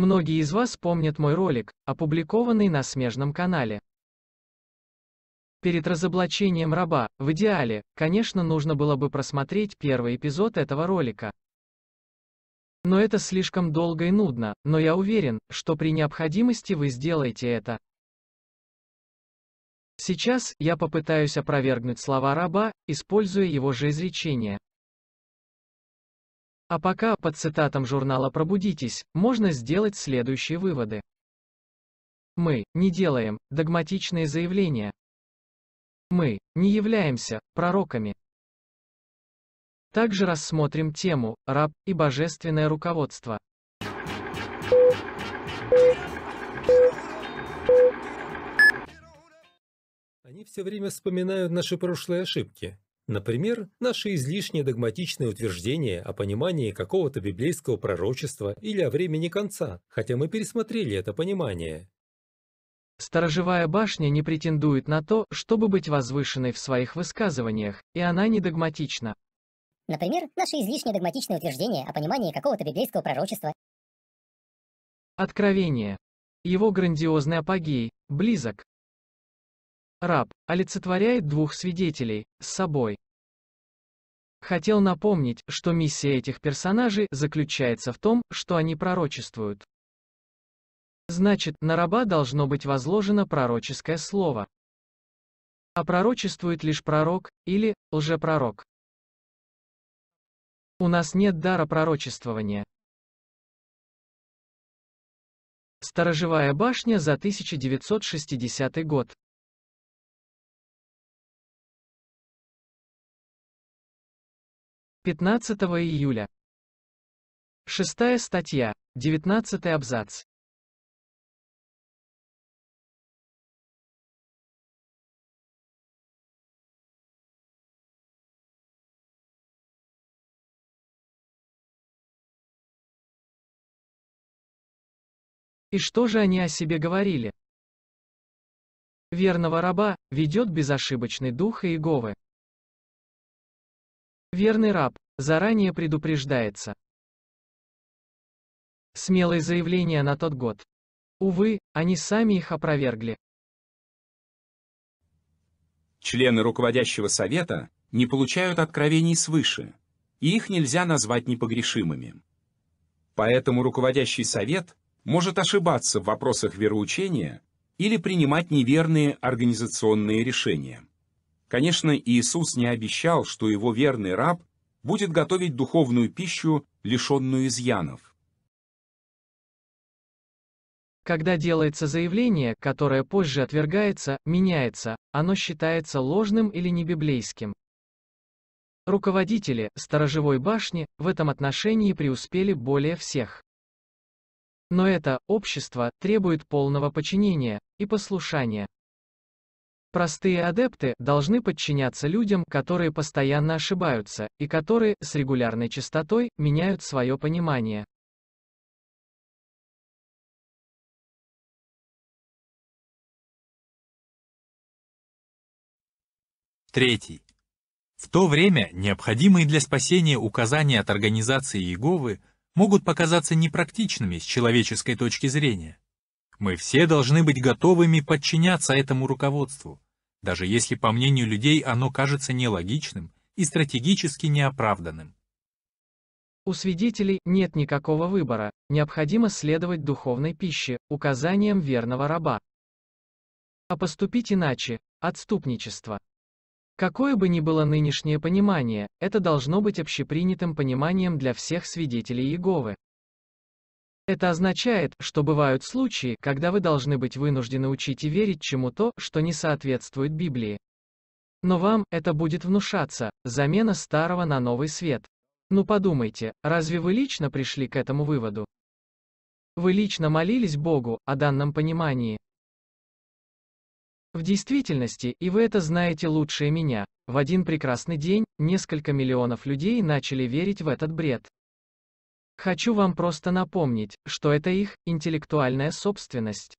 Многие из вас помнят мой ролик, опубликованный на смежном канале. Перед разоблачением раба, в идеале, конечно нужно было бы просмотреть первый эпизод этого ролика. Но это слишком долго и нудно, но я уверен, что при необходимости вы сделаете это. Сейчас я попытаюсь опровергнуть слова раба, используя его же изречение. А пока, по цитатам журнала «Пробудитесь», можно сделать следующие выводы. Мы не делаем догматичные заявления. Мы не являемся пророками. Также рассмотрим тему «Раб и божественное руководство». Они все время вспоминают наши прошлые ошибки, Например, наши излишне догматичные утверждения о понимании какого-то библейского пророчества или о времени конца, хотя мы пересмотрели это понимание. Сторожевая башня не претендует на то, чтобы быть возвышенной в своих высказываниях, и она не догматична. Например, наши излишне догматичные утверждения о понимании какого-то библейского пророчества. Откровение. Его грандиозный апогей близок. Раб олицетворяет двух свидетелей с собой. Хотел напомнить, что миссия этих персонажей заключается в том, что они пророчествуют. Значит, на раба должно быть возложено пророческое слово. А пророчествует лишь пророк, или лжепророк. У нас нет дара пророчествования. Сторожевая башня за 1960 год. 15 июля. Шестая статья, 19 абзац. И что же они о себе говорили? Верного раба ведет безошибочный дух Иеговы. Верный раб, заранее предупреждается. Смелые заявления на тот год. Увы, они сами их опровергли. Члены руководящего совета не получают откровений свыше, и их нельзя назвать непогрешимыми. Поэтому руководящий совет может ошибаться в вопросах вероучения или принимать неверные организационные решения. Конечно, Иисус не обещал, что его верный раб будет готовить духовную пищу, лишенную изъянов. Когда делается заявление, которое позже отвергается, меняется, оно считается ложным или небиблейским. Руководители сторожевой башни в этом отношении преуспели более всех. Но это общество требует полного подчинения и послушания. Простые адепты должны подчиняться людям, которые постоянно ошибаются, и которые, с регулярной частотой, меняют свое понимание. Третий. В то время необходимые для спасения указания от организации Иеговы могут показаться непрактичными с человеческой точки зрения. Мы все должны быть готовыми подчиняться этому руководству, даже если, по мнению людей, оно кажется нелогичным и стратегически неоправданным. У свидетелей нет никакого выбора, необходимо следовать духовной пище, указаниям верного раба. А поступить иначе – отступничество. Какое бы ни было нынешнее понимание, это должно быть общепринятым пониманием для всех свидетелей Иеговы. Это означает, что бывают случаи, когда вы должны быть вынуждены учить и верить чему-то, что не соответствует Библии. Но вам это будет внушаться, замена старого на новый свет. Ну подумайте, разве вы лично пришли к этому выводу? Вы лично молились Богу о данном понимании? В действительности, и вы это знаете лучше меня, в один прекрасный день несколько миллионов людей начали верить в этот бред. Хочу вам просто напомнить, что это их интеллектуальная собственность.